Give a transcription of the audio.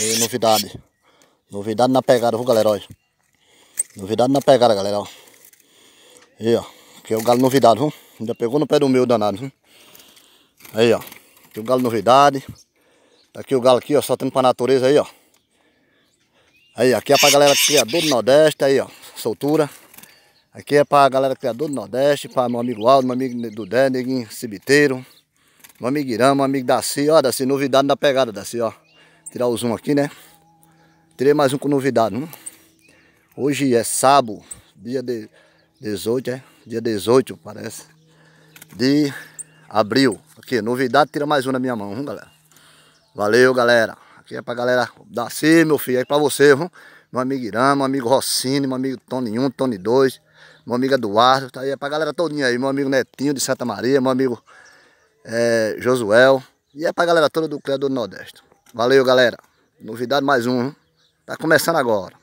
E novidade. Novidade na pegada, viu galera, olha. Novidade na pegada, galera, ó. Aí, ó. Aqui é o galo novidade, viu? Ainda pegou no pé do meu danado, viu? Aí, ó. Aqui é o galo novidade. Tá aqui o galo aqui, ó, soltando pra natureza aí, ó. Aí, aqui é pra galera criador do Nordeste, aí, ó, soltura. Aqui é pra galera criador do Nordeste, pra meu amigo Aldo, meu amigo do Dé, neguinho cibiteiro. Meu amigo Irã, meu amigo Daci, ó, Daci, novidade na pegada, Daci, ó. Tirar o zoom aqui, né? Tirei mais um com novidade, né? Hoje é sábado, dia de 18, é? Dia 18, parece. De abril. Aqui, novidade, tira mais um na minha mão, hein, galera? Valeu, galera. Aqui é pra galera da C, meu filho. É pra você, viu? Meu amigo Irã, meu amigo Rossini, meu amigo Tony 1, Tony 2, meu amigo Eduardo. Tá aí, é pra galera todinha aí. Meu amigo Netinho de Santa Maria, meu amigo é, Josuel. E é pra galera toda do Criador do Nordeste. Valeu, galera. Novidade mais um. Tá começando agora.